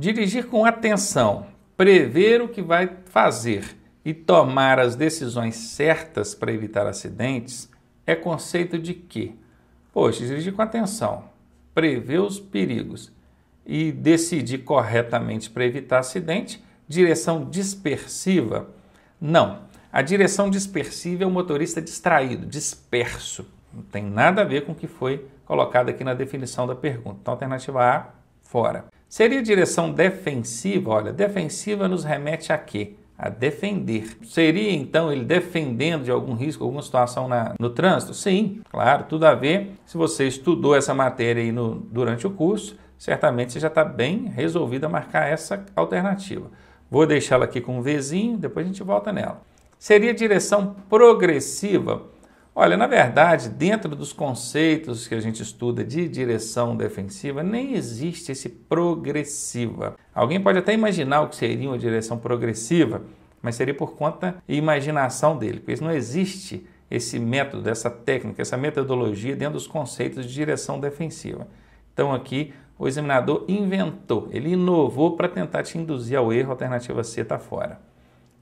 Dirigir com atenção, prever o que vai fazer e tomar as decisões certas para evitar acidentes é conceito de quê? Poxa, dirigir com atenção, prever os perigos e decidir corretamente para evitar acidente, direção dispersiva? Não. A direção dispersiva é o motorista distraído, disperso. Não tem nada a ver com o que foi colocado aqui na definição da pergunta. Então, alternativa A, fora. Seria direção defensiva? Olha, defensiva nos remete a quê? A defender. Seria então ele defendendo de algum risco, alguma situação na, no trânsito? Sim, claro, tudo a ver. Se você estudou essa matéria aí no, durante o curso, certamente você já está bem resolvido a marcar essa alternativa. Vou deixá-la aqui com um Vzinho, depois a gente volta nela. Seria direção progressiva? Olha, na verdade, dentro dos conceitos que a gente estuda de direção defensiva, nem existe esse progressiva. Alguém pode até imaginar o que seria uma direção progressiva, mas seria por conta e imaginação dele, porque não existe esse método, essa técnica, essa metodologia dentro dos conceitos de direção defensiva. Então aqui o examinador inventou, ele inovou para tentar te induzir ao erro, a alternativa C está fora.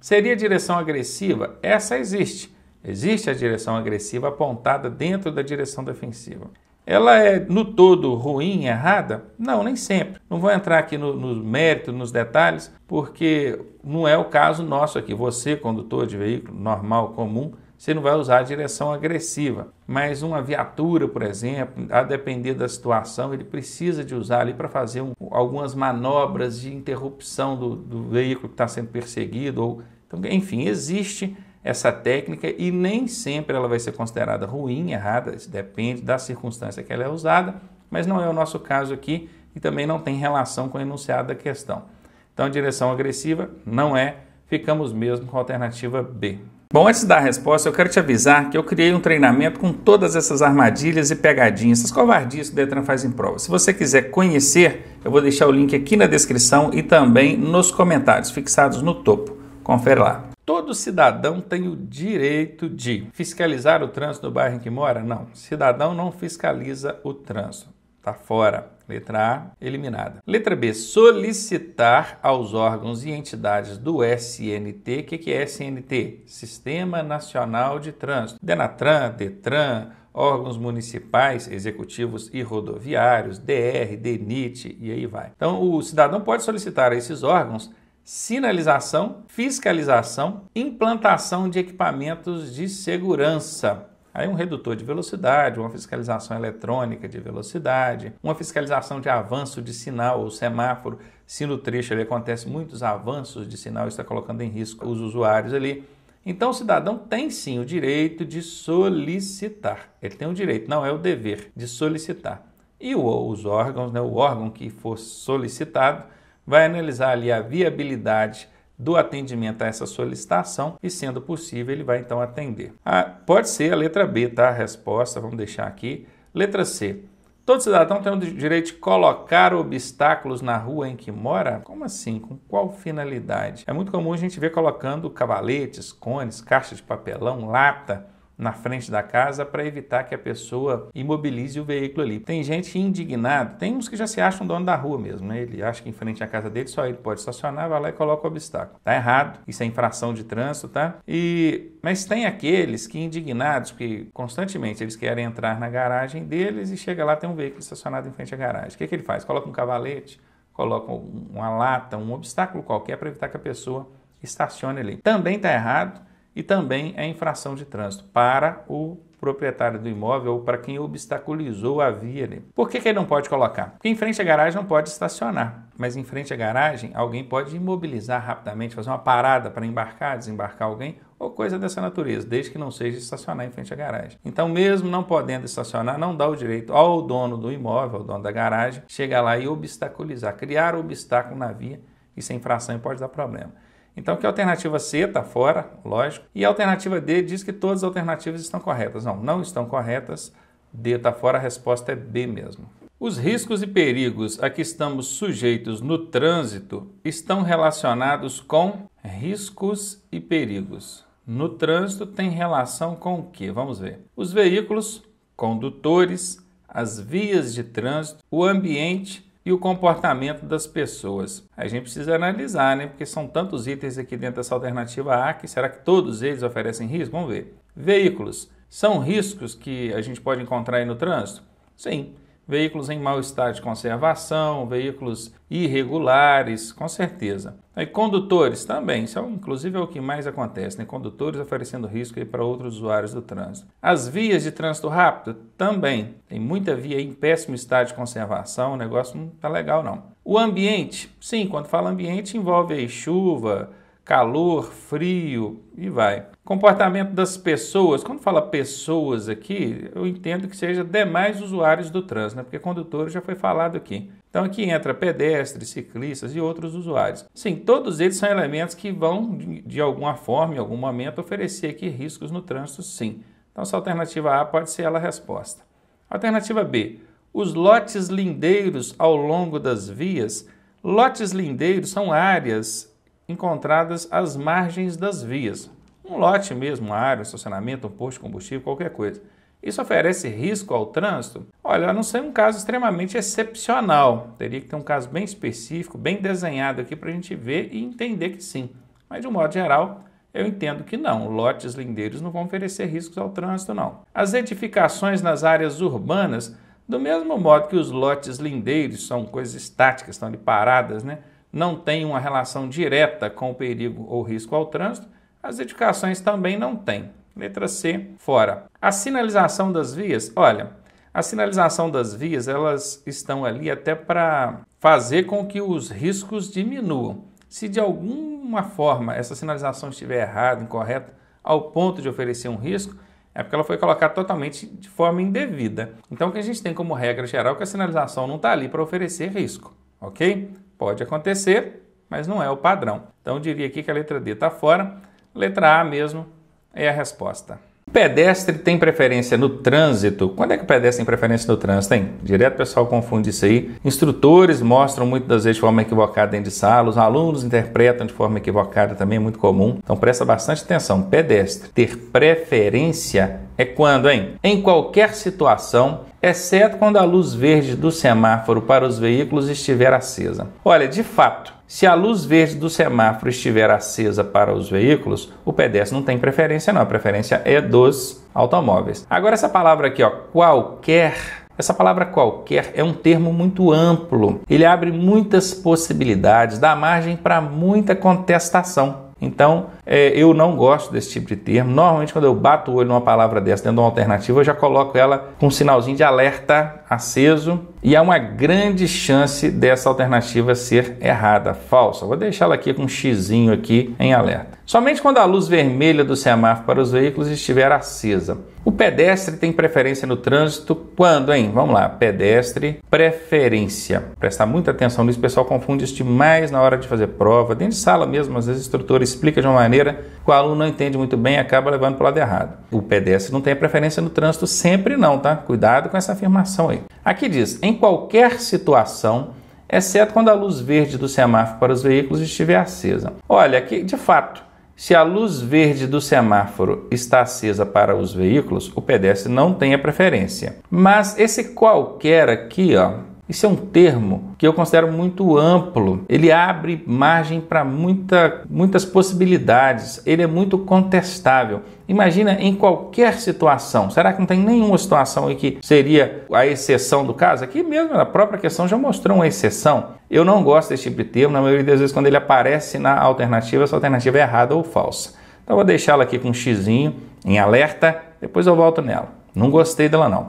Seria direção agressiva? Essa existe. Existe a direção agressiva apontada dentro da direção defensiva. Ela é no todo ruim, errada? Não, nem sempre. Não vou entrar aqui nos no méritos, nos detalhes, porque não é o caso nosso aqui. Você, condutor de veículo normal, comum, você não vai usar a direção agressiva. Mas uma viatura, por exemplo, a depender da situação, ele precisa de usar ali para fazer um, algumas manobras de interrupção do, do veículo que está sendo perseguido. Ou, então, enfim, existe essa técnica e nem sempre ela vai ser considerada ruim, errada, depende da circunstância que ela é usada, mas não é o nosso caso aqui e também não tem relação com o enunciado da questão. Então, direção agressiva não é, ficamos mesmo com a alternativa B. Bom, antes da resposta, eu quero te avisar que eu criei um treinamento com todas essas armadilhas e pegadinhas, essas covardias que o Detran faz em prova. Se você quiser conhecer, eu vou deixar o link aqui na descrição e também nos comentários, fixados no topo. Confere lá. Todo cidadão tem o direito de fiscalizar o trânsito do bairro em que mora? Não. Cidadão não fiscaliza o trânsito. Está fora. Letra A, eliminada. Letra B, solicitar aos órgãos e entidades do SNT. O que, que é SNT? Sistema Nacional de Trânsito. Denatran, Detran, órgãos municipais, executivos e rodoviários, DR, DENIT e aí vai. Então, o cidadão pode solicitar a esses órgãos sinalização, fiscalização, implantação de equipamentos de segurança. Aí um redutor de velocidade, uma fiscalização eletrônica de velocidade, uma fiscalização de avanço de sinal ou semáforo. Se no trecho ali acontece muitos avanços de sinal, está colocando em risco os usuários ali. Então o cidadão tem sim o direito de solicitar. Ele tem o direito, não é o dever de solicitar. E os órgãos, né, o órgão que for solicitado, vai analisar ali a viabilidade do atendimento a essa solicitação e, sendo possível, ele vai então atender. Ah, pode ser a letra B, tá? A resposta, vamos deixar aqui. Letra C. Todo cidadão tem o direito de colocar obstáculos na rua em que mora? Como assim? Com qual finalidade? É muito comum a gente ver colocando cavaletes, cones, caixa de papelão, lata na frente da casa para evitar que a pessoa imobilize o veículo ali. Tem gente indignada, tem uns que já se acham dono da rua mesmo, né? Ele acha que em frente à casa dele só ele pode estacionar, vai lá e coloca o obstáculo. Tá errado, isso é infração de trânsito, tá? E mas tem aqueles que indignados que constantemente eles querem entrar na garagem deles e chega lá tem um veículo estacionado em frente à garagem. O que, que ele faz? Coloca um cavalete, coloca uma lata, um obstáculo qualquer para evitar que a pessoa estacione ali. Também tá errado e também é infração de trânsito para o proprietário do imóvel ou para quem obstaculizou a via ali. Por que, que ele não pode colocar? Porque em frente à garagem não pode estacionar, mas em frente à garagem alguém pode imobilizar rapidamente, fazer uma parada para embarcar, desembarcar alguém ou coisa dessa natureza, desde que não seja estacionar em frente à garagem. Então, mesmo não podendo estacionar, não dá o direito ao dono do imóvel, ao dono da garagem, chegar lá e obstaculizar, criar obstáculo na via. Isso é infração e pode dar problema. Então, que a alternativa C está fora, lógico, e a alternativa D diz que todas as alternativas estão corretas. Não, não estão corretas, D está fora, a resposta é B mesmo. Os riscos e perigos a que estamos sujeitos no trânsito estão relacionados com riscos e perigos. No trânsito tem relação com o que? Vamos ver. Os veículos, condutores, as vias de trânsito, o ambiente e o comportamento das pessoas. A gente precisa analisar, né? Porque são tantos itens aqui dentro dessa alternativa A que será que todos eles oferecem risco? Vamos ver. Veículos. São riscos que a gente pode encontrar aí no trânsito? Sim veículos em mau estado de conservação, veículos irregulares, com certeza. E condutores também, isso é, inclusive é o que mais acontece, né? condutores oferecendo risco para outros usuários do trânsito. As vias de trânsito rápido também, tem muita via em péssimo estado de conservação, o negócio não está legal não. O ambiente, sim, quando fala ambiente envolve aí chuva, calor, frio e vai. Comportamento das pessoas. Quando fala pessoas aqui, eu entendo que seja demais usuários do trânsito, né? porque condutor já foi falado aqui. Então aqui entra pedestres, ciclistas e outros usuários. Sim, todos eles são elementos que vão, de alguma forma, em algum momento, oferecer aqui riscos no trânsito, sim. Então essa alternativa A pode ser ela a resposta. Alternativa B. Os lotes lindeiros ao longo das vias. Lotes lindeiros são áreas encontradas às margens das vias. Um lote mesmo, uma área, um estacionamento, um posto de combustível, qualquer coisa. Isso oferece risco ao trânsito? Olha, a não ser um caso extremamente excepcional. Teria que ter um caso bem específico, bem desenhado aqui para a gente ver e entender que sim. Mas, de um modo geral, eu entendo que não. Lotes lindeiros não vão oferecer riscos ao trânsito, não. As edificações nas áreas urbanas, do mesmo modo que os lotes lindeiros são coisas estáticas, estão ali paradas, né? não tem uma relação direta com o perigo ou risco ao trânsito, as edificações também não têm. Letra C, fora. A sinalização das vias, olha, a sinalização das vias, elas estão ali até para fazer com que os riscos diminuam. Se de alguma forma essa sinalização estiver errada, incorreta, ao ponto de oferecer um risco, é porque ela foi colocada totalmente de forma indevida. Então, o que a gente tem como regra geral é que a sinalização não está ali para oferecer risco, ok? Pode acontecer, mas não é o padrão. Então diria aqui que a letra D está fora. Letra A mesmo é a resposta. pedestre tem preferência no trânsito. Quando é que o pedestre tem preferência no trânsito, hein? Direto o pessoal confunde isso aí. Instrutores mostram muitas das vezes de forma equivocada dentro de sala, os alunos interpretam de forma equivocada também, é muito comum. Então presta bastante atenção. Pedestre ter preferência é quando, hein? Em qualquer situação, exceto quando a luz verde do semáforo para os veículos estiver acesa. Olha, de fato, se a luz verde do semáforo estiver acesa para os veículos, o pedestre não tem preferência, não. A preferência é dos automóveis. Agora, essa palavra aqui, ó, qualquer. Essa palavra qualquer é um termo muito amplo. Ele abre muitas possibilidades, dá margem para muita contestação. Então, é, eu não gosto desse tipo de termo. Normalmente, quando eu bato o olho numa palavra dessa dentro de uma alternativa, eu já coloco ela com um sinalzinho de alerta aceso e há uma grande chance dessa alternativa ser errada, falsa. Vou deixá-la aqui com um xizinho aqui em alerta. Somente quando a luz vermelha do semáforo para os veículos estiver acesa. O pedestre tem preferência no trânsito quando, hein? Vamos lá, pedestre, preferência. Prestar muita atenção nisso, o pessoal confunde isso demais na hora de fazer prova. Dentro de sala mesmo, às vezes o instrutor explica de uma maneira que o aluno não entende muito bem e acaba levando para o lado errado. O pedestre não tem preferência no trânsito sempre não, tá? Cuidado com essa afirmação aí. Aqui diz: em qualquer situação, exceto quando a luz verde do semáforo para os veículos estiver acesa. Olha, aqui, de fato, se a luz verde do semáforo está acesa para os veículos, o pedestre não tem a preferência. Mas esse qualquer aqui, ó, isso é um termo que eu considero muito amplo. Ele abre margem para muita, muitas possibilidades. Ele é muito contestável. Imagina em qualquer situação. Será que não tem nenhuma situação aí que seria a exceção do caso? Aqui mesmo, na própria questão já mostrou uma exceção. Eu não gosto desse tipo de termo. Na maioria das vezes, quando ele aparece na alternativa, essa alternativa é errada ou falsa. Então, vou deixá-la aqui com um X em alerta. Depois eu volto nela. Não gostei dela, não.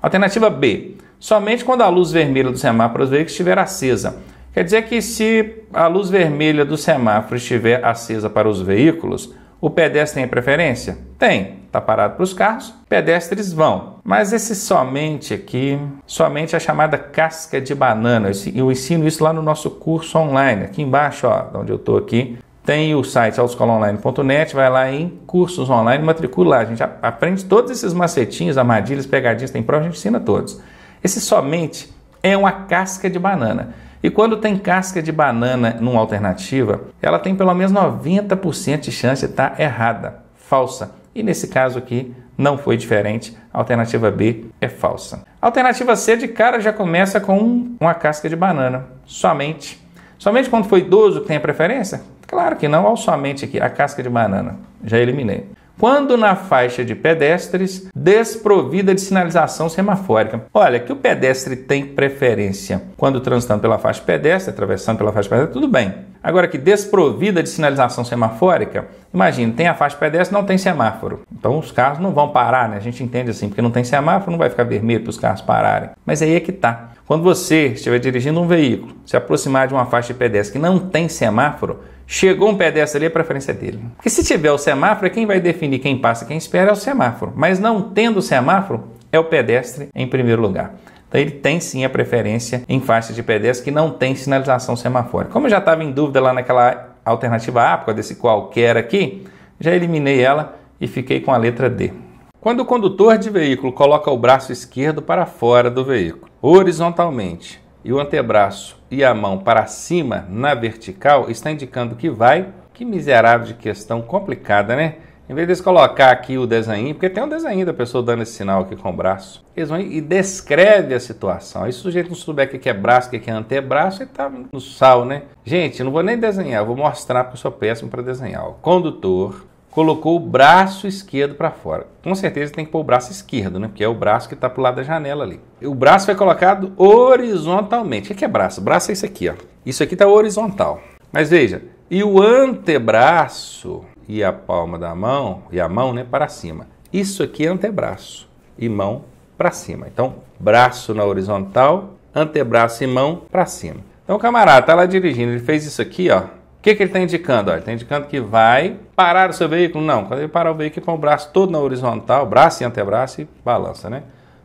Alternativa B somente quando a luz vermelha do semáforo dos veículos estiver acesa. Quer dizer que se a luz vermelha do semáforo estiver acesa para os veículos, o pedestre tem preferência? Tem. Está parado para os carros, pedestres vão. Mas esse somente aqui, somente a chamada casca de banana. Eu ensino isso lá no nosso curso online. Aqui embaixo, ó, onde eu estou aqui, tem o site autoescolaonline.net, vai lá em cursos online, matricula lá. A gente aprende todos esses macetinhos, armadilhas, pegadinhas, tem prova, a gente ensina todos. Esse somente é uma casca de banana. E quando tem casca de banana numa alternativa, ela tem pelo menos 90% de chance de estar tá errada, falsa. E nesse caso aqui não foi diferente. A alternativa B é falsa. A alternativa C de cara já começa com uma casca de banana, somente. Somente quando foi idoso que tem a preferência? Claro que não, ao somente aqui, a casca de banana. Já eliminei quando na faixa de pedestres desprovida de sinalização semafórica. Olha, que o pedestre tem preferência quando transitando pela faixa pedestre, atravessando pela faixa pedestre, tudo bem. Agora que desprovida de sinalização semafórica, imagina, tem a faixa pedestre, não tem semáforo. Então os carros não vão parar, né? A gente entende assim, porque não tem semáforo, não vai ficar vermelho para os carros pararem. Mas aí é que tá. Quando você estiver dirigindo um veículo, se aproximar de uma faixa de pedestre que não tem semáforo, Chegou um pedestre ali, a preferência é dele. Porque se tiver o semáforo, quem vai definir quem passa quem espera é o semáforo. Mas não tendo o semáforo, é o pedestre em primeiro lugar. Então ele tem sim a preferência em faixas de pedestre que não tem sinalização semafórica. Como eu já estava em dúvida lá naquela alternativa A, desse qualquer aqui, já eliminei ela e fiquei com a letra D. Quando o condutor de veículo coloca o braço esquerdo para fora do veículo, horizontalmente, e o antebraço e a mão para cima na vertical, está indicando que vai. Que miserável de questão complicada, né? Em vez de colocar aqui o desenho, porque tem um desenho da pessoa dando esse sinal aqui com o braço, eles vão e descreve a situação. Aí o sujeito não souber o que é braço, o que é antebraço, ele tá no sal, né? Gente, não vou nem desenhar, vou mostrar porque eu sou péssimo para desenhar. O condutor colocou o braço esquerdo para fora. Com certeza tem que pôr o braço esquerdo, né? Porque é o braço que está para o lado da janela ali. O braço foi colocado horizontalmente. O que é braço? Braço é isso aqui, ó. Isso aqui está horizontal. Mas veja, e o antebraço e a palma da mão, e a mão, né, para cima. Isso aqui é antebraço e mão para cima. Então, braço na horizontal, antebraço e mão para cima. Então, o camarada tá lá dirigindo, ele fez isso aqui, ó. O que, que ele está indicando? ele está indicando que vai parar o seu veículo? Não. Quando ele parar o veículo, põe o braço todo na horizontal, braço e antebraço e balança, né?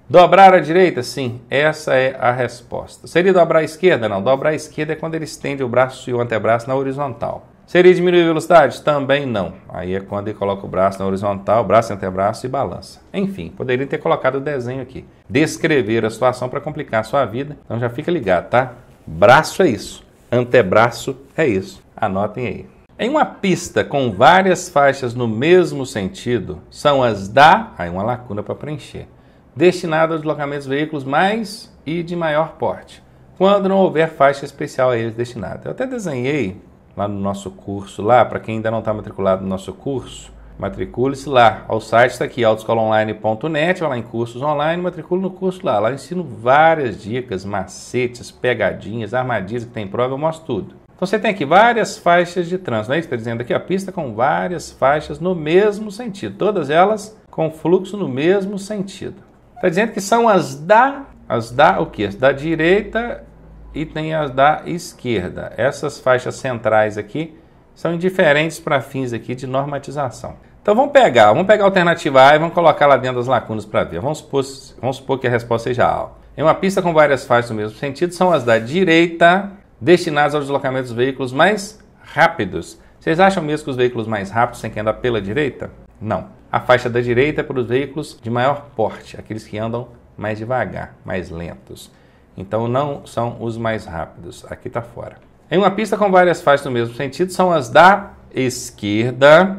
Dobrar à direita? Sim, essa é a resposta. Seria dobrar à esquerda? Não. Dobrar à esquerda é quando ele estende o braço e o antebraço na horizontal. Seria diminuir a velocidade? Também não. Aí é quando ele coloca o braço na horizontal, braço e antebraço e balança. Enfim, poderia ter colocado o desenho aqui. Descrever a situação para complicar a sua vida. Então já fica ligado, tá? Braço é isso. Antebraço é isso. Anotem aí. Em uma pista com várias faixas no mesmo sentido, são as da. Aí uma lacuna para preencher. Destinada ao deslocamento de veículos mais e de maior porte, quando não houver faixa especial a eles destinada. Eu até desenhei lá no nosso curso, lá, para quem ainda não está matriculado no nosso curso, Matricule-se lá. O site está aqui, autoscolaonline.net, lá em cursos online, matricule no curso lá. Lá eu ensino várias dicas, macetes, pegadinhas, armadilhas que tem prova, eu mostro tudo. Então você tem aqui várias faixas de trânsito, não é está dizendo aqui? A pista com várias faixas no mesmo sentido, todas elas com fluxo no mesmo sentido. Está dizendo que são as da, as da o quê? As da direita e tem as da esquerda. Essas faixas centrais aqui são indiferentes para fins aqui de normatização. Então vamos pegar, vamos pegar a alternativa A e vamos colocar lá dentro das lacunas para ver. Vamos supor, vamos supor que a resposta seja A. Em uma pista com várias faixas no mesmo sentido, são as da direita destinadas ao deslocamento dos veículos mais rápidos. Vocês acham mesmo que os veículos mais rápidos têm que andar pela direita? Não. A faixa da direita é para os veículos de maior porte, aqueles que andam mais devagar, mais lentos. Então não são os mais rápidos. Aqui está fora. Em uma pista com várias faixas no mesmo sentido, são as da esquerda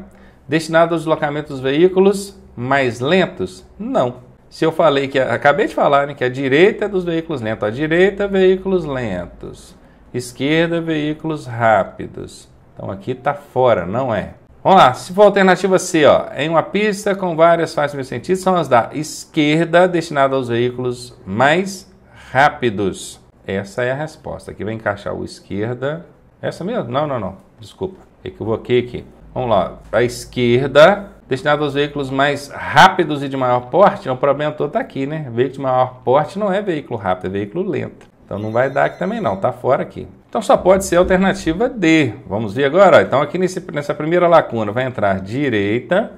Destinado ao deslocamento dos veículos mais lentos? Não. Se eu falei que. Acabei de falar né, que a direita é dos veículos lentos. A direita, veículos lentos. Esquerda, veículos rápidos. Então aqui está fora, não é. Vamos lá, se for a alternativa C, ó, em uma pista com várias faixas no sentido, são as da esquerda, destinada aos veículos mais rápidos. Essa é a resposta. Aqui vai encaixar o esquerda. Essa mesmo? Não, não, não. Desculpa. Equivoquei aqui. Vamos lá, a esquerda, destinado aos veículos mais rápidos e de maior porte, o problema todo está aqui, né? Veículo de maior porte não é veículo rápido, é veículo lento. Então não vai dar aqui também não, Está fora aqui. Então só pode ser a alternativa D. Vamos ver agora. Então aqui nesse, nessa primeira lacuna vai entrar direita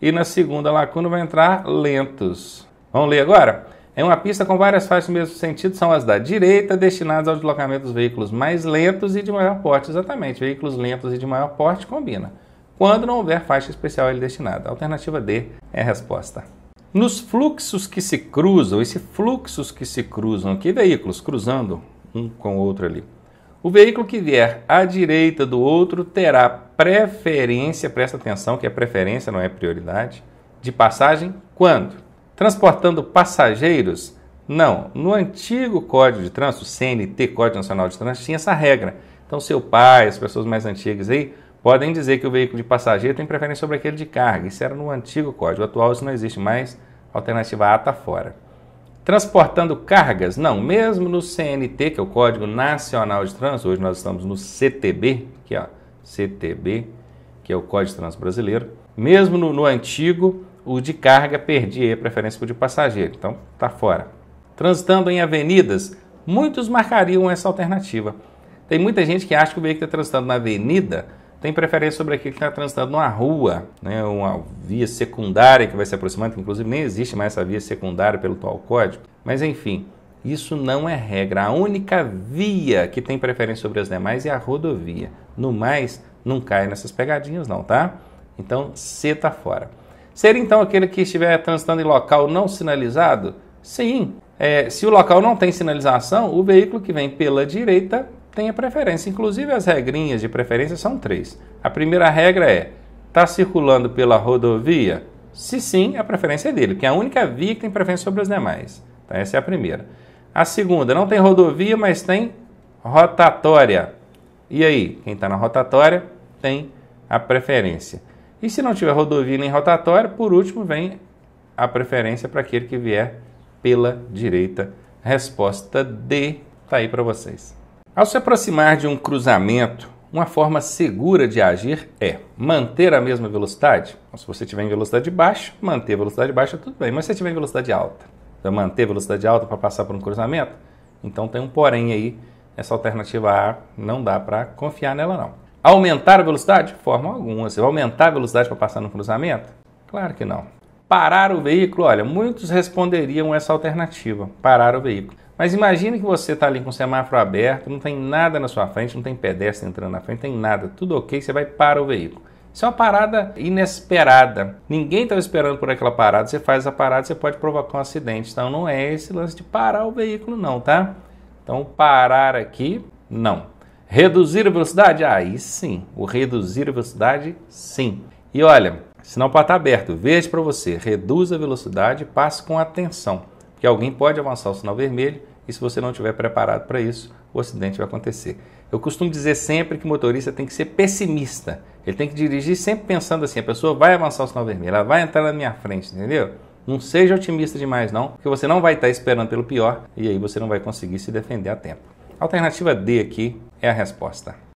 e na segunda lacuna vai entrar lentos. Vamos ler agora? É uma pista com várias faixas no mesmo sentido, são as da direita, destinadas ao deslocamento dos veículos mais lentos e de maior porte. Exatamente, veículos lentos e de maior porte combina quando não houver faixa especial ele é destinada. alternativa D é a resposta. Nos fluxos que se cruzam, esses fluxos que se cruzam aqui, veículos cruzando um com o outro ali. O veículo que vier à direita do outro terá preferência, presta atenção que é preferência, não é prioridade, de passagem quando? Transportando passageiros? Não. No antigo Código de Trânsito, CNT, Código Nacional de Trânsito, tinha essa regra. Então, seu pai, as pessoas mais antigas aí, podem dizer que o veículo de passageiro tem preferência sobre aquele de carga. Isso era no antigo código, atual isso não existe mais. Alternativa A está fora. Transportando cargas? Não, mesmo no CNT, que é o Código Nacional de Trânsito, hoje nós estamos no CTB, que é CTB, que é o Código de Trânsito Brasileiro. Mesmo no, no antigo, o de carga perdia a preferência para o de passageiro, então está fora. Transitando em avenidas, muitos marcariam essa alternativa. Tem muita gente que acha que o veículo está transitando na avenida tem preferência sobre aquele que está transitando numa rua, né, uma via secundária que vai se aproximando, que inclusive nem existe mais essa via secundária pelo atual código. Mas enfim, isso não é regra. A única via que tem preferência sobre as demais é a rodovia. No mais, não cai nessas pegadinhas, não, tá? Então, C está fora. Ser então aquele que estiver transitando em local não sinalizado? Sim. É, se o local não tem sinalização, o veículo que vem pela direita tenha preferência. Inclusive, as regrinhas de preferência são três. A primeira regra é: está circulando pela rodovia? Se sim, a preferência é dele, porque é a única via que tem preferência sobre as demais. Então, essa é a primeira. A segunda, não tem rodovia, mas tem rotatória. E aí, quem está na rotatória tem a preferência. E se não tiver rodovia nem rotatória, por último vem a preferência para aquele que vier pela direita. Resposta D está aí para vocês. Ao se aproximar de um cruzamento, uma forma segura de agir é manter a mesma velocidade. Então, se você estiver em velocidade baixa, manter a velocidade baixa, tudo bem. Mas se você estiver em velocidade alta, então manter a velocidade alta para passar por um cruzamento, então tem um porém aí. Essa alternativa A não dá para confiar nela, não. Aumentar a velocidade? Forma alguma. Você vai aumentar a velocidade para passar no cruzamento? Claro que não. Parar o veículo? Olha, muitos responderiam essa alternativa, parar o veículo. Mas imagine que você está ali com o semáforo aberto, não tem nada na sua frente, não tem pedestre entrando na frente, não tem nada, tudo ok, você vai para o veículo. Isso é uma parada inesperada. Ninguém estava esperando por aquela parada. Você faz a parada, você pode provocar um acidente. Então não é esse lance de parar o veículo, não, tá? Então parar aqui, não. Reduzir a velocidade? Aí sim. O reduzir a velocidade, sim. E olha, sinal para estar aberto, veja para você. Reduz a velocidade, passe com atenção. Que alguém pode avançar o sinal vermelho e se você não estiver preparado para isso, o acidente vai acontecer. Eu costumo dizer sempre que o motorista tem que ser pessimista. Ele tem que dirigir sempre pensando assim: a pessoa vai avançar o sinal vermelho, ela vai entrar na minha frente, entendeu? Não seja otimista demais, não, porque você não vai estar esperando pelo pior e aí você não vai conseguir se defender a tempo. A alternativa D aqui é a resposta.